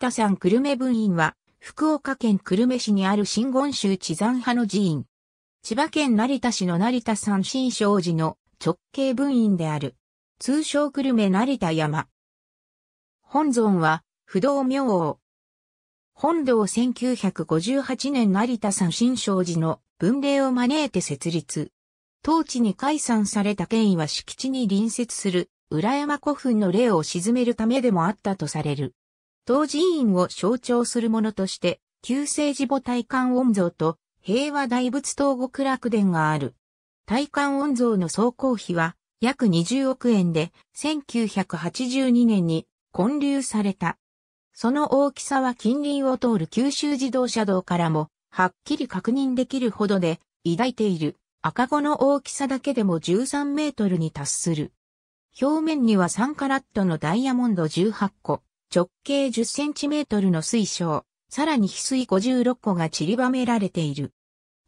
田山久留米分院は、福岡県久留米市にある新言宗地山派の寺院。千葉県成田市の成田山新勝寺の直系分院である。通称久留米成田山。本尊は、不動明王。本堂1958年成田山新勝寺の文礼を招いて設立。当地に解散された権威は敷地に隣接する、浦山古墳の霊を鎮めるためでもあったとされる。当寺院を象徴するものとして、旧聖寺母体観音像と平和大仏東国楽殿がある。体観音像の総工費は約20億円で1982年に建立された。その大きさは近隣を通る九州自動車道からもはっきり確認できるほどで抱いている赤子の大きさだけでも13メートルに達する。表面には3カラットのダイヤモンド18個、直径10センチメートルの水晶、さらに翡翠56個が散りばめられている。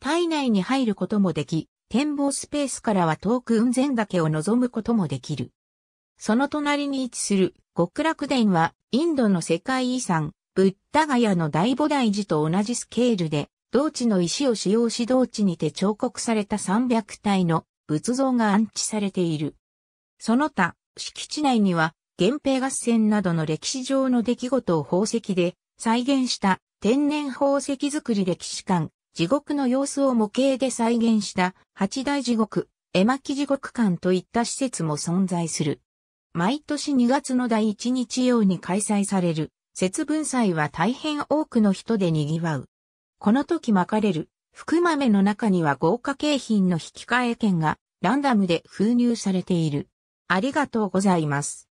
体内に入ることもでき、展望スペースからは遠く雲仙岳を望むこともできる。その隣に位置する極楽殿はインドの世界遺産、ブッダガヤの大菩提寺と同じスケールで、同地の石を使用し同地にて彫刻された300体の仏像が安置されている。その他、敷地内には源平合戦などの歴史上の出来事を宝石で再現した天然宝石作り歴史館、地獄の様子を模型で再現した八大地獄、絵巻地獄館といった施設も存在する。毎年2月の第1日曜に開催される節分祭は大変多くの人で賑わう。この時巻かれる福豆の中には豪華景品の引換券がランダムで封入されている。ありがとうございます。